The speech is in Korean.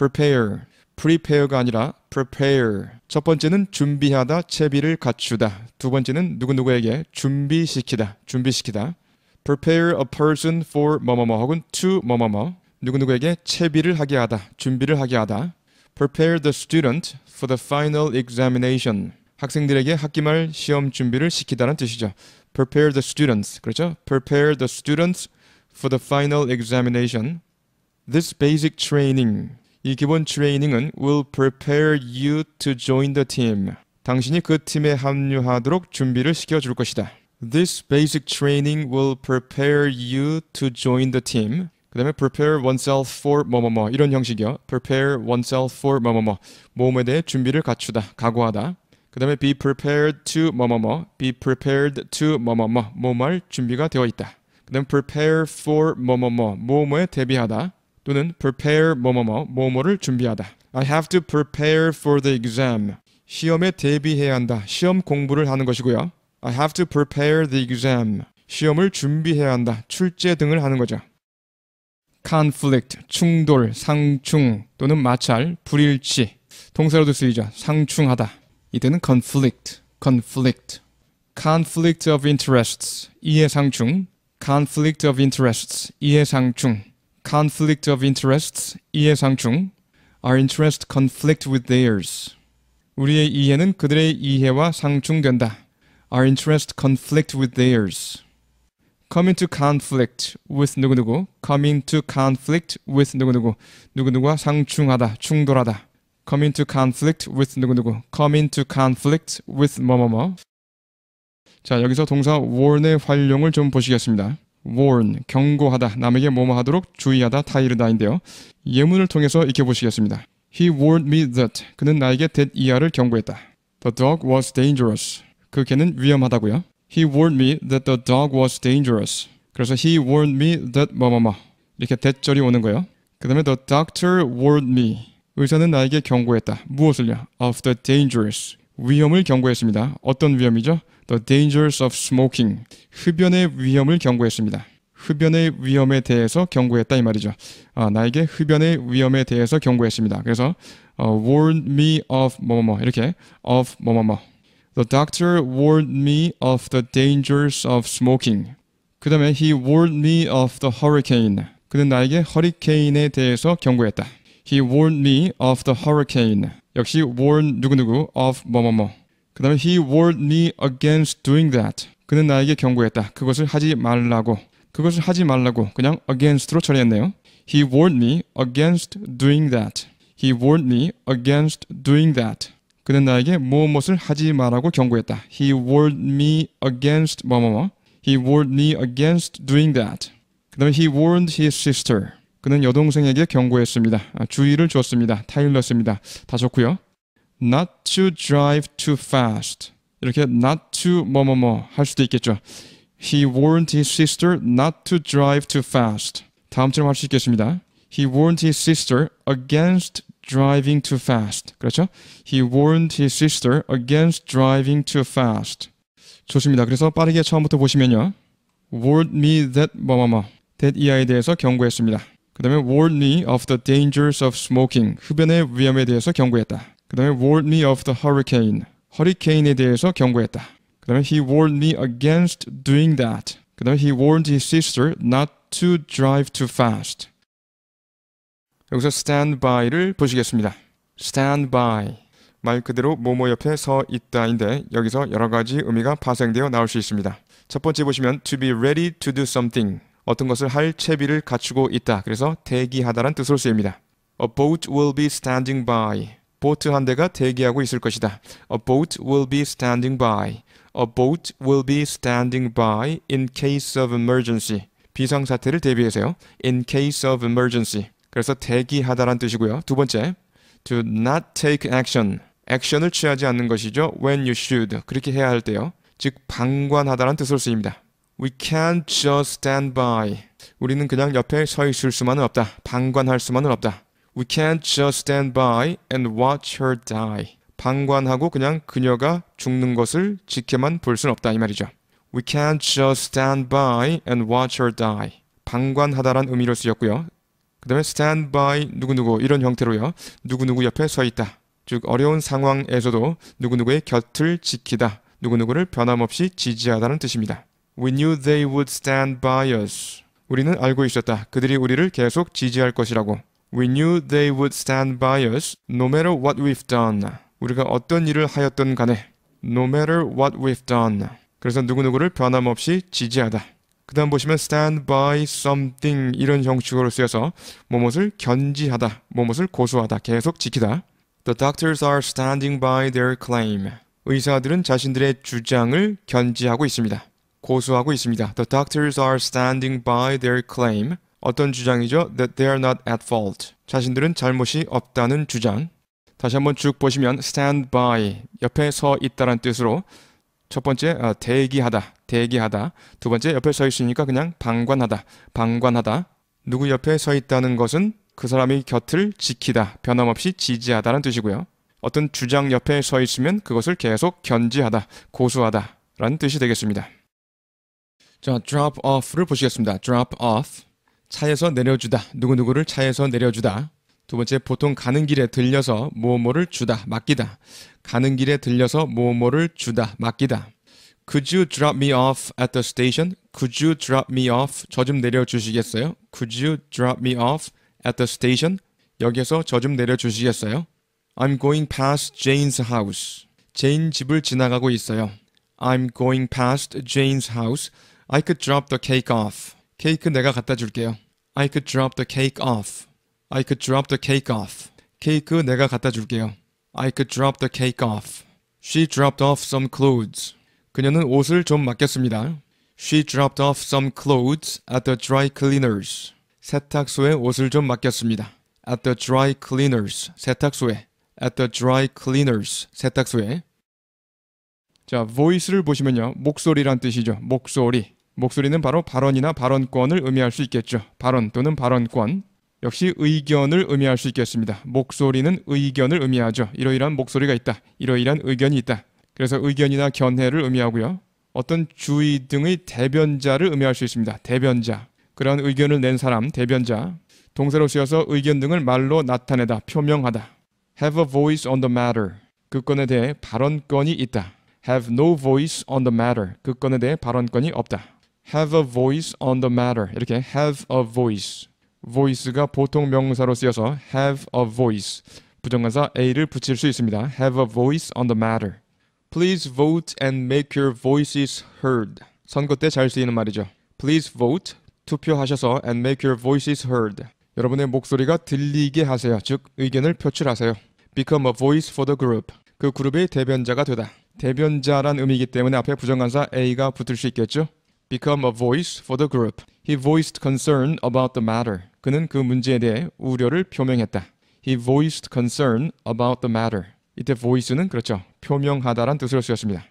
prepare, prepare가 아니라 prepare. 첫 번째는 준비하다, 채비를 갖추다. 두 번째는 누구누구에게 준비시키다, 준비시키다. prepare a person for 뭐뭐뭐 혹은 to 뭐뭐뭐. 누구누구에게 채비를 하게 하다, 준비를 하게 하다. prepare the student for the final examination. 학생들에게 학기말 시험 준비를 시키다는 뜻이죠. prepare the students. 그렇죠? prepare the students for the final examination. This basic training 이 기본 트레이닝은 will prepare you to join the team. 당신이 그 팀에 합류하도록 준비를 시켜줄 것이다. This basic training will prepare you to join the team. 그 다음에 prepare oneself for 뭐뭐뭐 이런 형식이요. prepare oneself for 뭐뭐뭐 몸에 대해 준비를 갖추다, 각오하다. 그 다음에 be prepared to 뭐뭐뭐 be prepared to 뭐뭐뭐 뭐뭐할 준비가 되어 있다. 그 다음 prepare for 뭐뭐뭐 뭐뭐에 대비하다. 또는 prepare 뭐뭐뭐 뭐뭐를 준비하다. I have to prepare for the exam. 시험에 대비해야 한다. 시험 공부를 하는 것이고요. I have to prepare the exam. 시험을 준비해야 한다. 출제 등을 하는 거죠. conflict, 충돌, 상충 또는 마찰, 불일치. 동사로도 쓰이죠. 상충하다. 이때는 conflict, conflict. conflict of interests, 이해상충. conflict of interests, 이해상충. conflict of interests, 이해상충, our interests conflict with theirs. 우리의 이해는 그들의 이해와 상충된다. our interests conflict with theirs. come into conflict with 누구누구, come into conflict with 누구누구, 누구누구와 상충하다, 충돌하다. come into conflict with 누구누구, come into conflict with 뭐뭐뭐. 자, 여기서 동사 warn의 활용을 좀 보시겠습니다. warn 경고하다 남에게 뭐뭐 하도록 주의하다 타이르다인데요. 예문을 통해서 익혀 보시겠습니다. He warned me that 그는 나에게 that 이하를 경고했다. The dog was dangerous. 그 개는 위험하다고요. He warned me that the dog was dangerous. 그래서 he warned me that 뭐뭐뭐 이렇게 that절이 오는 거예요. 그 다음에 the doctor warned me 의사는 나에게 경고했다. 무엇을요? Of the dangerous 위험을 경고했습니다. 어떤 위험이죠? The dangers of smoking. 흡연의 위험을 경고했습니다. 흡연의 위험에 대해서 경고했다 이 말이죠. 아, 나에게 흡연의 위험에 대해서 경고했습니다. 그래서 어, warn me of 뭐뭐뭐 이렇게 of 뭐뭐뭐. The doctor warned me of the dangers of smoking. 그 다음에 he warned me of the hurricane. 그는 나에게 허리케인에 대해서 경고했다. He warned me of the hurricane. 역시 warn 누구누구 of 뭐뭐뭐. 그 다음에 he warned me against doing that. 그는 나에게 경고했다. 그것을 하지 말라고. 그것을 하지 말라고 그냥 against로 처리했네요. He warned me against doing that. He warned me against doing that. 그는 나에게 무엇을 하지 말라고 경고했다. He warned me against 뭐뭐뭐. He warned me against doing that. 그 다음에 he warned his sister. 그는 여동생에게 경고했습니다. 주의를 주었습니다. 타일러 씁니다. 다 좋고요. Not to drive too fast. 이렇게 not to 뭐뭐뭐 할 수도 있겠죠. He warned his sister not to drive too fast. 다음처럼 할 수 있겠습니다. He warned his sister against driving too fast. 그렇죠? He warned his sister against driving too fast. 좋습니다. 그래서 빠르게 처음부터 보시면요. warned me that 뭐뭐뭐 that 이 아이에 대해서 경고했습니다. 그다음에 warned me of the dangers of smoking. 흡연의 위험에 대해서 경고했다. 그다음에 warned me of the hurricane. 허리케인에 대해서 경고했다. 그다음에 he warned me against doing that. 그다음에 he warned his sister not to drive too fast. 여기서 stand by를 보시겠습니다. stand by 말 그대로 뭐뭐 옆에 서 있다인데 여기서 여러 가지 의미가 파생되어 나올 수 있습니다. 첫 번째 보시면 to be ready to do something 어떤 것을 할 채비를 갖추고 있다. 그래서 대기하다란 뜻으로 쓰입니다. A boat will be standing by. 보트 한 대가 대기하고 있을 것이다. A boat will be standing by. A boat will be standing by in case of emergency. 비상 사태를 대비해서요. In case of emergency. 그래서 대기하다란 뜻이고요. 두 번째, to not take action. 액션을 취하지 않는 것이죠. When you should. 그렇게 해야 할 때요. 즉 방관하다란 뜻으로 쓰입니다. We can't just stand by. 우리는 그냥 옆에 서 있을 수만은 없다. 방관할 수만은 없다. We can't just stand by and watch her die. 방관하고 그냥 그녀가 죽는 것을 지켜만 볼 수는 없다 이 말이죠. We can't just stand by and watch her die. 방관하다란 의미로 쓰였고요. 그 다음에 stand by 누구누구 이런 형태로요. 누구누구 옆에 서 있다. 즉 어려운 상황에서도 누구누구의 곁을 지키다. 누구누구를 변함없이 지지하다는 뜻입니다. We knew they would stand by us. 우리는 알고 있었다. 그들이 우리를 계속 지지할 것이라고. We knew they would stand by us no matter what we've done. 우리가 어떤 일을 하였던 간에 no matter what we've done. 그래서 누구누구를 변함없이 지지하다. 그 다음 보시면 stand by something 이런 형식으로 쓰여서 뭐뭇을 견지하다, 뭐뭇을 고수하다, 계속 지키다. The doctors are standing by their claim. 의사들은 자신들의 주장을 견지하고 있습니다. 고수하고 있습니다. The doctors are standing by their claim. 어떤 주장이죠? That they are not at fault. 자신들은 잘못이 없다는 주장. 다시 한번 쭉 보시면 stand by 옆에 서 있다란 뜻으로 첫 번째 아, 대기하다, 대기하다. 두 번째 옆에 서 있으니까 그냥 방관하다, 방관하다. 누구 옆에 서 있다는 것은 그 사람의 곁을 지키다, 변함없이 지지하다는 뜻이고요. 어떤 주장 옆에 서 있으면 그것을 계속 견지하다, 고수하다 라는 뜻이 되겠습니다. 자, drop off를 보시겠습니다. drop off. 차에서 내려주다. 누구누구를 차에서 내려주다. 두 번째, 보통 가는 길에 들려서 뭐뭐를 주다, 맡기다. 가는 길에 들려서 뭐뭐를 주다, 맡기다. Could you drop me off at the station? Could you drop me off? 저 좀 내려주시겠어요? Could you drop me off at the station? 여기에서 저 좀 내려주시겠어요? I'm going past Jane's house. 제인 집을 지나가고 있어요. I'm going past Jane's house. I could drop the cake off. 케이크 내가 갖다 줄게요. I could drop the cake off. I could drop the cake off. 케이크 내가 갖다 줄게요. I could drop the cake off. She dropped off some clothes. 그녀는 옷을 좀 맡겼습니다. She dropped off some clothes at the dry cleaners. 세탁소에 옷을 좀 맡겼습니다. At the dry cleaners. 세탁소에. At the dry cleaners. 세탁소에. 자, voice를 보시면요. 목소리란 뜻이죠. 목소리. 목소리는 바로 발언이나 발언권을 의미할 수 있겠죠. 발언 또는 발언권. 역시 의견을 의미할 수 있겠습니다. 목소리는 의견을 의미하죠. 이러이러한 목소리가 있다. 이러이러한 의견이 있다. 그래서 의견이나 견해를 의미하고요. 어떤 주의 등의 대변자를 의미할 수 있습니다. 대변자. 그런 의견을 낸 사람, 대변자. 동사로 쓰여서 의견 등을 말로 나타내다, 표명하다. have a voice on the matter. 그 건에 대해 발언권이 있다. have no voice on the matter. 그 건에 대해 발언권이 없다. have a voice on the matter. 이렇게 have a voice. voice가 보통 명사로 쓰여서 have a voice. 부정관사 a를 붙일 수 있습니다. have a voice on the matter. Please vote and make your voices heard. 선거 때 잘 쓰이는 말이죠. Please vote. 투표하셔서 and make your voices heard. 여러분의 목소리가 들리게 하세요. 즉 의견을 표출하세요. Become a voice for the group. 그 그룹의 대변자가 되다. 대변자란 의미이기 때문에 앞에 부정관사 a가 붙을 수 있겠죠. become a voice for the group. He voiced concern about the matter. 그는 그 문제에 대해 우려를 표명했다. He voiced concern about the matter. 이때 voice는 그렇죠. 표명하다란 뜻으로 쓰였습니다.